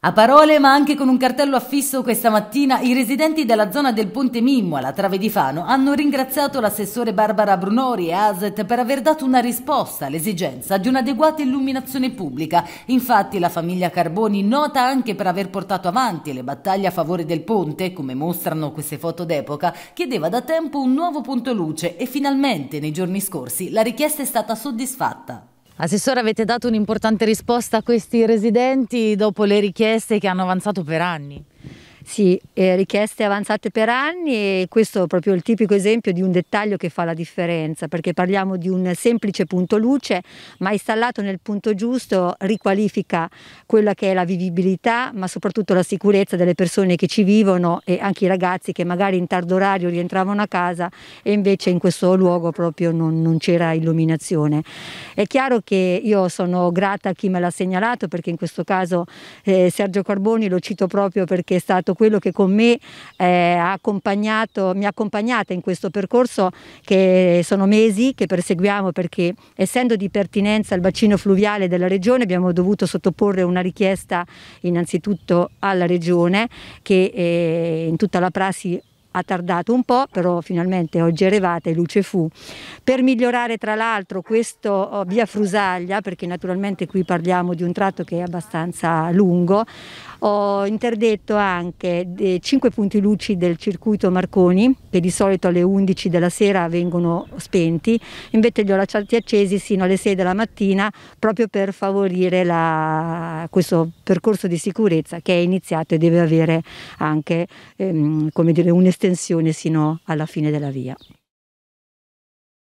A parole, ma anche con un cartello affisso questa mattina, i residenti della zona del Ponte Mimmo alla Trave di Fano hanno ringraziato l'assessore Barbara Brunori e ASET per aver dato una risposta all'esigenza di un'adeguata illuminazione pubblica. Infatti la famiglia Carboni, nota anche per aver portato avanti le battaglie a favore del ponte, come mostrano queste foto d'epoca, chiedeva da tempo un nuovo punto luce e finalmente nei giorni scorsi la richiesta è stata soddisfatta. Assessore, avete dato un'importante risposta a questi residenti dopo le richieste che hanno avanzato per anni. Sì, eh, richieste avanzate per anni e questo è proprio il tipico esempio di un dettaglio che fa la differenza perché parliamo di un semplice punto luce ma installato nel punto giusto riqualifica quella che è la vivibilità ma soprattutto la sicurezza delle persone che ci vivono e anche i ragazzi che magari in tardo orario rientravano a casa e invece in questo luogo proprio non, non c'era illuminazione. È chiaro che io sono grata a chi me l'ha segnalato perché in questo caso eh, Sergio Carboni lo cito proprio perché è stato quello che con me eh, ha accompagnato, mi ha accompagnata in questo percorso che sono mesi che perseguiamo perché essendo di pertinenza il bacino fluviale della regione abbiamo dovuto sottoporre una richiesta innanzitutto alla regione che eh, in tutta la prassi ha tardato un po', però finalmente oggi è arrivata e luce fu. Per migliorare tra l'altro questo oh, via Frusaglia, perché naturalmente qui parliamo di un tratto che è abbastanza lungo, ho interdetto anche 5 eh, punti luci del circuito Marconi, che di solito alle 11 della sera vengono spenti, invece li ho lasciati accesi sino alle 6 della mattina proprio per favorire la, questo percorso di sicurezza che è iniziato e deve avere anche ehm, un'estensione estensione sino alla fine della via.